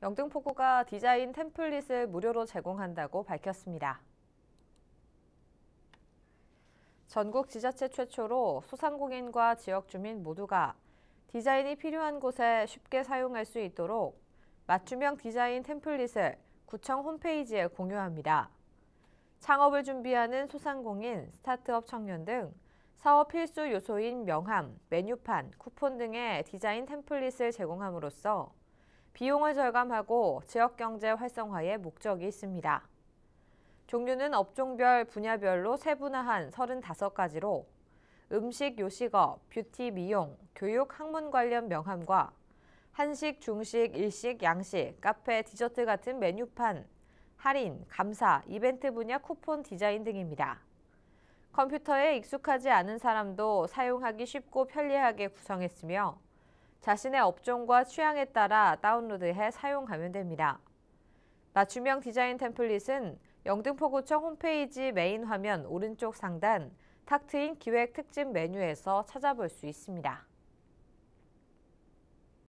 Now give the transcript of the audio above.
영등포구가 디자인 템플릿을 무료로 제공한다고 밝혔습니다. 전국 지자체 최초로 소상공인과 지역 주민 모두가 디자인이 필요한 곳에 쉽게 사용할 수 있도록 맞춤형 디자인 템플릿을 구청 홈페이지에 공유합니다. 창업을 준비하는 소상공인, 스타트업 청년 등 사업 필수 요소인 명함, 메뉴판, 쿠폰 등의 디자인 템플릿을 제공함으로써 비용을 절감하고 지역경제 활성화에 목적이 있습니다. 종류는 업종별 분야별로 세분화한 35가지로 음식 요식업, 뷰티 미용, 교육 학문 관련 명함과 한식, 중식, 일식, 양식, 카페, 디저트 같은 메뉴판, 할인, 감사, 이벤트 분야 쿠폰 디자인 등입니다. 컴퓨터에 익숙하지 않은 사람도 사용하기 쉽고 편리하게 구성했으며 자신의 업종과 취향에 따라 다운로드해 사용하면 됩니다. 맞춤형 디자인 템플릿은 영등포구청 홈페이지 메인 화면 오른쪽 상단 탁 트인 기획 특집 메뉴에서 찾아볼 수 있습니다.